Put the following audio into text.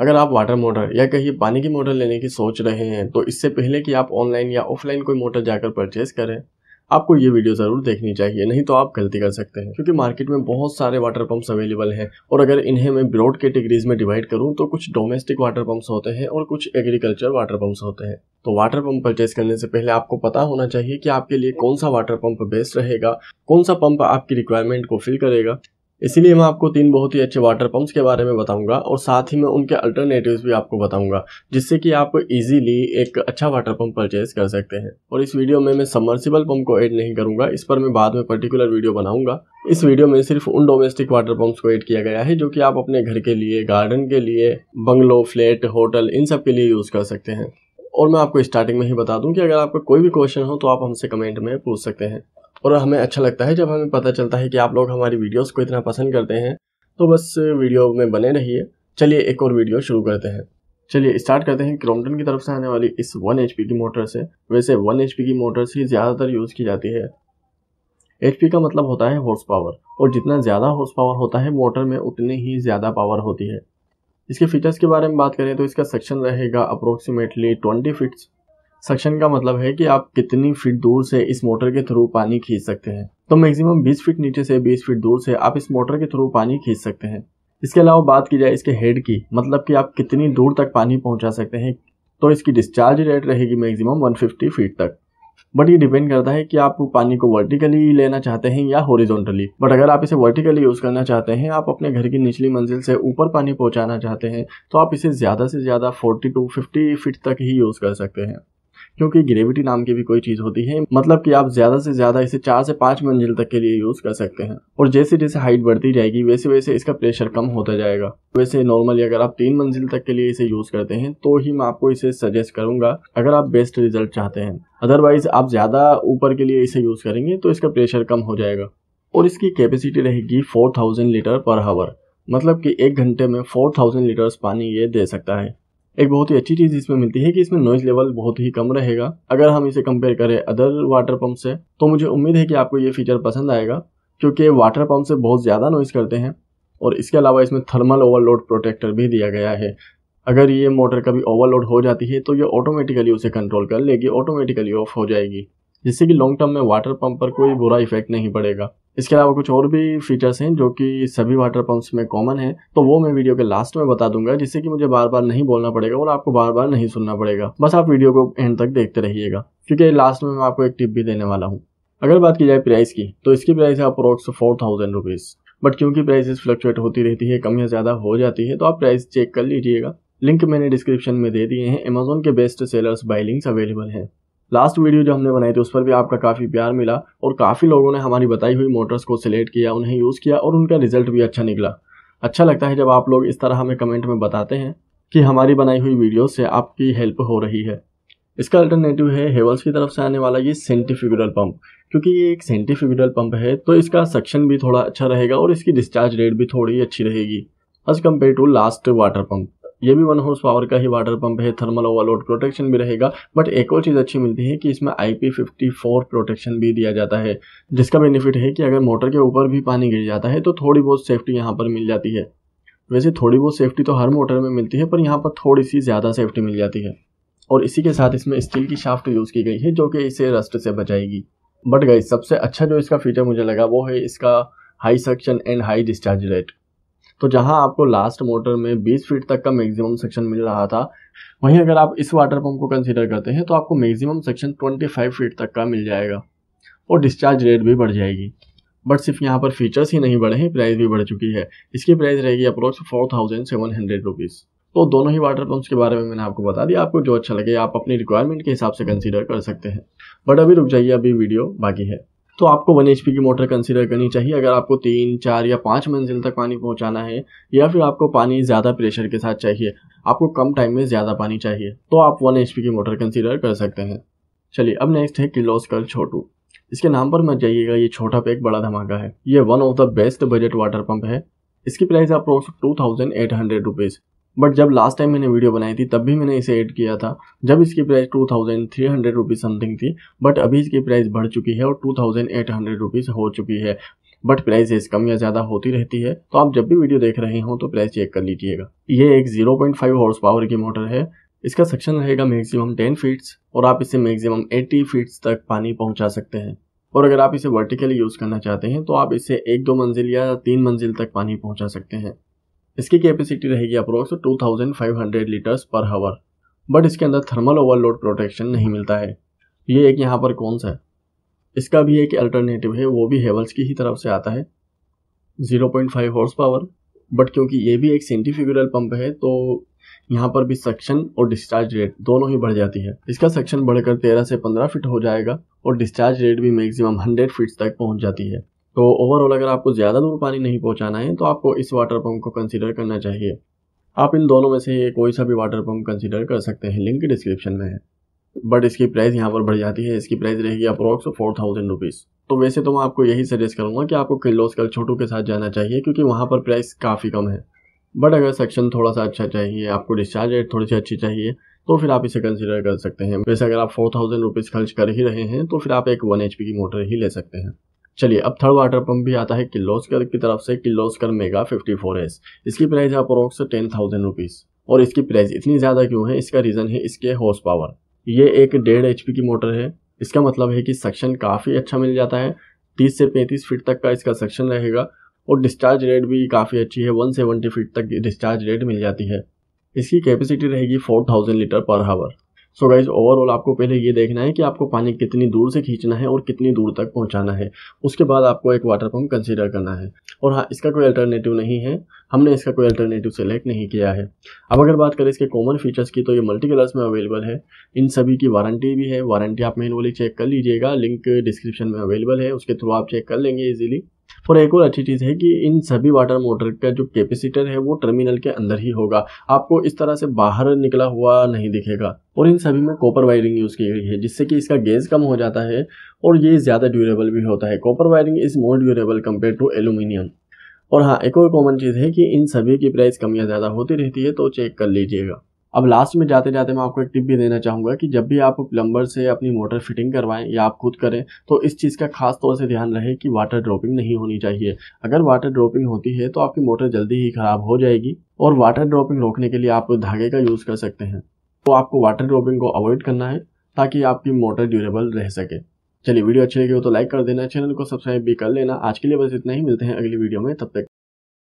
अगर आप water motor या कहीं पानी की मोटर लेने की सोच रहे हैं तो इससे पहले कि आप ऑनलाइन या ऑफलाइन कोई मोटर जाकर परचेज करें आपको ये वीडियो ज़रूर देखनी चाहिए नहीं तो आप गलती कर सकते हैं क्योंकि मार्केट में बहुत सारे वाटर पम्प्स अवेलेबल हैं और अगर इन्हें मैं ब्रॉड कैटेगरीज में डिवाइड करूं तो कुछ डोमेस्टिक वाटर पम्प्स होते हैं और कुछ एग्रीकल्चर वाटर पम्प्स होते हैं तो वाटर पंप परचेज करने से पहले आपको पता होना चाहिए कि आपके लिए कौन सा वाटर पंप बेस्ट रहेगा कौन सा पंप आपकी रिक्वायरमेंट को फिल करेगा इसीलिए मैं आपको तीन बहुत ही अच्छे वाटर पंप्स के बारे में बताऊंगा और साथ ही मैं उनके अल्टरनेटिव्स भी आपको बताऊंगा जिससे कि आप इजीली एक अच्छा वाटर पंप परचेज कर सकते हैं और इस वीडियो में मैं सबमर्सिबल पंप को ऐड नहीं करूंगा इस पर मैं बाद में पर्टिकुलर वीडियो बनाऊंगा इस वीडियो में सिर्फ उन डोमेस्टिक वाटर पंप्स को ऐड किया गया है जो कि आप अपने घर के लिए गार्डन के लिए बंगलो फ्लैट होटल इन सब के लिए यूज़ कर सकते हैं और मैं आपको स्टार्टिंग में ही बता दूं कि अगर आपका कोई भी क्वेश्चन हो तो आप हमसे कमेंट में पूछ सकते हैं और हमें अच्छा लगता है जब हमें पता चलता है कि आप लोग हमारी वीडियोस को इतना पसंद करते हैं तो बस वीडियो में बने रहिए चलिए एक और वीडियो शुरू करते हैं चलिए स्टार्ट करते हैं क्रोमटन की तरफ से आने वाली इस वन एच की मोटर से वैसे वन एच की मोटर्स ही ज़्यादातर यूज़ की जाती है एच का मतलब होता है हॉर्स पावर और जितना ज़्यादा हॉर्स पावर होता है मोटर में उतनी ही ज़्यादा पावर होती है इसके फीचर्स के बारे में बात करें तो इसका सेक्शन रहेगा अप्रोक्सीमेटली ट्वेंटी फीट्स सक्शन का मतलब है कि आप कितनी फीट दूर से इस मोटर के थ्रू पानी खींच सकते हैं तो मैक्सिमम 20 फीट नीचे से 20 फीट दूर से आप इस मोटर के थ्रू पानी खींच सकते हैं इसके अलावा बात की जाए इसके हेड की मतलब कि आप कितनी दूर तक पानी पहुंचा सकते हैं तो इसकी डिस्चार्ज रेट रहेगी मैक्सिमम 150 फीट तक बट ये डिपेंड करता है कि आप पानी को वर्टिकली लेना चाहते हैं या होरिजोनटली बट अगर आप इसे वर्टिकली यूज़ करना चाहते हैं आप अपने घर की निचली मंजिल से ऊपर पानी पहुंचाना चाहते हैं तो आप इसे ज़्यादा से ज़्यादा 40 टू 50 फीट तक ही यूज़ कर सकते हैं क्योंकि ग्रेविटी नाम की भी कोई चीज़ होती है मतलब कि आप ज़्यादा से ज़्यादा इसे चार से पाँच मंजिल तक के लिए यूज़ कर सकते हैं और जैसे जैसे हाइट बढ़ती जाएगी वैसे वैसे इसका प्रेशर कम होता जाएगा वैसे नॉर्मली अगर आप तीन मंजिल तक के लिए इसे यूज़ करते हैं तो ही मैं आपको इसे सजेस्ट करूँगा अगर आप बेस्ट रिजल्ट चाहते हैं अदरवाइज़ आप ज़्यादा ऊपर के लिए इसे यूज़ करेंगे तो इसका प्रेशर कम हो जाएगा और इसकी कैपेसिटी रहेगी 4000 लीटर पर हावर मतलब कि एक घंटे में 4000 लीटर्स पानी ये दे सकता है एक बहुत ही अच्छी चीज़ इसमें मिलती है कि इसमें नॉइज लेवल बहुत ही कम रहेगा अगर हम इसे कंपेयर करें अदर वाटर पम्प से तो मुझे उम्मीद है कि आपको ये फीचर पसंद आएगा क्योंकि वाटर पम्प से बहुत ज़्यादा नॉइज़ करते हैं और इसके अलावा इसमें थर्मल ओवरलोड प्रोटेक्टर भी दिया गया है अगर ये मोटर कभी ओवरलोड हो जाती है तो ये ऑटोमेटिकली उसे कंट्रोल कर लेगी ऑटोमेटिकली ऑफ हो जाएगी जिससे कि लॉन्ग टर्म में वाटर पंप पर कोई बुरा इफेक्ट नहीं पड़ेगा इसके अलावा कुछ और भी फीचर्स हैं जो कि सभी वाटर पंप्स में कॉमन है तो वो मैं वीडियो के लास्ट में बता दूंगा जिससे कि मुझे बार बार नहीं बोलना पड़ेगा और आपको बार बार नहीं सुनना पड़ेगा बस आप वीडियो को एंड तक देखते रहिएगा क्योंकि लास्ट में मैं आपको एक टिप भी देने वाला हूँ अगर बात की जाए प्राइस की तो इसकी प्राइस है approx four thousand rupees but क्योंकि प्राइसेस फ्लक्चुएट होती रहती है कम या ज़्यादा हो जाती है तो आप प्राइस चेक कर लीजिएगा लिंक मैंने डिस्क्रिप्शन में दे दिए हैं अमेजोन के best sellers buy links available हैं लास्ट वीडियो जो हमने बनाई थी उस पर भी आपका काफ़ी प्यार मिला और काफ़ी लोगों ने हमारी बताई हुई मोटर्स को सिलेक्ट किया उन्हें यूज़ किया और उनका रिजल्ट भी अच्छा निकला अच्छा लगता है जब आप लोग इस तरह हमें कमेंट में बताते हैं कि हमारी बनाई हुई वीडियो से आपकी हेल्प हो रही है इसका अल्टरनेटिव है हेवल्स की तरफ से आने वाला ये सेंटिफिगुरल पंप क्योंकि ये एक सेंटिफिगुरल पंप है तो इसका सक्शन भी थोड़ा अच्छा रहेगा और इसकी डिस्चार्ज रेट भी थोड़ी अच्छी रहेगी as compare to last water pump ये भी वन हॉर्स पावर का ही वाटर पंप है थर्मल ओवरलोड प्रोटेक्शन भी रहेगा बट एक और चीज़ अच्छी मिलती है कि इसमें आई पी प्रोटेक्शन भी दिया जाता है जिसका बेनिफिट है कि अगर मोटर के ऊपर भी पानी गिर जाता है तो थोड़ी बहुत सेफ्टी यहाँ पर मिल जाती है वैसे थोड़ी बहुत सेफ्टी तो हर मोटर में मिलती है पर यहाँ पर थोड़ी सी ज़्यादा सेफ्टी मिल जाती है और इसी के साथ इसमें स्टील की शाफ्ट यूज़ की गई है जो कि इसे रस्ट से बचाएगी बट गई सबसे अच्छा जो इसका फीचर मुझे लगा वो है इसका high suction and high discharge rate तो जहां आपको लास्ट मोटर में 20 फीट तक का मैक्सिमम सेक्शन मिल रहा था वहीं अगर आप इस वाटर पंप को कंसिडर करते हैं तो आपको मैक्सिमम सेक्शन 25 फीट तक का मिल जाएगा और डिस्चार्ज रेट भी बढ़ जाएगी बट सिर्फ यहाँ पर फीचर्स ही नहीं बढ़े हैं प्राइस भी बढ़ चुकी है इसकी प्राइस रहेगी approx four thousand seven hundred rupees तो दोनों ही वाटर पंप्स के बारे में मैंने आपको बता दिया आपको जो अच्छा लगे आप अपनी रिक्वायरमेंट के हिसाब से कंसीडर कर सकते हैं बट अभी रुक जाइए अभी वीडियो बाकी है तो आपको वन एच की मोटर कंसिडर करनी चाहिए अगर आपको तीन चार या पाँच मंजिल तक पानी पहुँचाना है या फिर आपको पानी ज़्यादा प्रेशर के साथ चाहिए आपको कम टाइम में ज़्यादा पानी चाहिए तो आप वन एच की मोटर कंसिडर कर सकते हैं चलिए अब नेक्स्ट है किलोस्कर छोटू इसके नाम पर मत जाइएगा ये छोटा पैक बड़ा धमाका है ये one of the best budget water pump है इसकी price approx two thousand eight hundred rupees but जब लास्ट टाइम मैंने वीडियो बनाई थी तब भी मैंने इसे ऐड किया था जब इसकी price two thousand three hundred rupees something थी बट अभी इसकी प्राइस बढ़ चुकी है और two thousand eight hundred rupees हो चुकी है बट इस कम या ज़्यादा होती रहती है तो आप जब भी वीडियो देख रहे हो तो प्राइस चेक कर लीजिएगा ये एक zero point five horse power की मोटर है इसका सेक्शन रहेगा मैक्सिमम टेन फीट्स और आप इसे मैक्सिमम एट्टी फीट्स तक पानी पहुंचा सकते हैं और अगर आप इसे वर्टिकली यूज़ करना चाहते हैं तो आप इसे एक दो मंजिल या तीन मंजिल तक पानी पहुंचा सकते हैं इसकी कैपेसिटी रहेगी अप्रोक्स 2500 लीटर्स पर हावर बट इसके अंदर थर्मल ओवरलोड प्रोटेक्शन नहीं मिलता है ये एक यहाँ पर कौन सा है इसका भी एक अल्टरनेटिव है वो भी हेवल्स की ही तरफ से आता है 0.5 हॉर्स पावर बट क्योंकि ये भी एक सेंटिफिगुरल पंप है तो यहाँ पर भी सक्शन और डिस्चार्ज रेट दोनों ही बढ़ जाती है इसका सक्शन बढ़कर 13 से 15 फीट हो जाएगा और डिस्चार्ज रेट भी मैक्सिमम 100 फीट तक पहुँच जाती है तो ओवरऑल अगर आपको ज़्यादा दूर पानी नहीं पहुँचाना है तो आपको इस वाटर पम्प को कंसिडर करना चाहिए आप इन दोनों में से कोई सा भी वाटर पम्प कंसिडर कर सकते हैं लिंक डिस्क्रिप्शन में है बट इसकी प्राइस यहाँ पर बढ़ जाती है इसकी प्राइस रहेगी अप्रोक्स फोर थाउजेंड रुपीज़ तो वैसे तो मैं आपको यही सजेस्ट करूँगा कि आपको किलोस्कल छोटू के साथ जाना चाहिए क्योंकि वहाँ पर प्राइस काफ़ी कम है बट अगर सेक्शन थोड़ा सा अच्छा चाहिए आपको डिस्चार्ज रेट थोड़ी सी अच्छी चाहिए तो फिर आप इसे कंसिडर कर सकते हैं वैसे अगर आप फोर थाउजेंड रुपीज़ खर्च कर ही रहे हैं तो फिर आप एक वन एच की मोटर ही ले सकते हैं चलिए अब थर्ड वाटर पंप भी आता है किलोस्कर की तरफ से Kirloskar mega fifty four S इसकी प्राइस है अप्रोक्स टेन थाउजेंड रुपीज़ और इसकी प्राइस इतनी ज़्यादा क्यों है इसका रीज़न है इसके हॉर्स पावर ये एक डेढ़ एच की मोटर है इसका मतलब है कि सक्शन काफ़ी अच्छा मिल जाता है तीस से पैंतीस फीट तक का इसका सक्शन रहेगा और डिस्चार्ज रेट भी काफ़ी अच्छी है वन फीट तक डिस्चार्ज रेट मिल जाती है इसकी कैपेसिटी रहेगी फोर थाउजेंड लीटर पर हावर सो गाइज ओवरऑल आपको पहले ये देखना है कि आपको पानी कितनी दूर से खींचना है और कितनी दूर तक पहुँचाना है उसके बाद आपको एक वाटर पम्प कंसिडर करना है और हाँ इसका कोई अल्टरनेटिव नहीं है हमने इसका कोई अल्टरनेटिव सेलेक्ट नहीं किया है अब अगर बात करें इसके कॉमन फीचर्स की तो ये मल्टी कलर्स में अवेलेबल है इन सभी की वारंटी भी है वारंटी आप मैनुअली चेक कर लीजिएगा लिंक डिस्क्रिप्शन में अवेलेबल है उसके थ्रू आप चेक कर लेंगे ईजिली और एक और अच्छी चीज़ है कि इन सभी वाटर मोटर का जो कैपेसिटर है वो टर्मिनल के अंदर ही होगा आपको इस तरह से बाहर निकला हुआ नहीं दिखेगा और इन सभी में कॉपर वायरिंग यूज़ की गई है जिससे कि इसका गैस कम हो जाता है और ये ज़्यादा ड्यूरेबल भी होता है copper wiring is more durable compare to aluminium और हाँ एक और कॉमन चीज़ है कि इन सभी की प्राइस कम या ज़्यादा होती रहती है तो चेक कर लीजिएगा अब लास्ट में जाते जाते मैं आपको एक टिप भी देना चाहूँगा कि जब भी आप प्लम्बर से अपनी मोटर फिटिंग करवाएं या आप खुद करें तो इस चीज़ का खास तौर से ध्यान रहे कि वाटर ड्रॉपिंग नहीं होनी चाहिए अगर वाटर ड्रॉपिंग होती है तो आपकी मोटर जल्दी ही ख़राब हो जाएगी और वाटर ड्रॉपिंग रोकने के लिए आप धागे का यूज़ कर सकते हैं तो आपको वाटर ड्रॉपिंग को अवॉइड करना है ताकि आपकी मोटर ड्यूरेबल रह सके चलिए वीडियो अच्छी लगी हो तो लाइक कर देना चैनल को सब्सक्राइब भी कर लेना आज के लिए बस इतना ही मिलते हैं अगली वीडियो में तब तक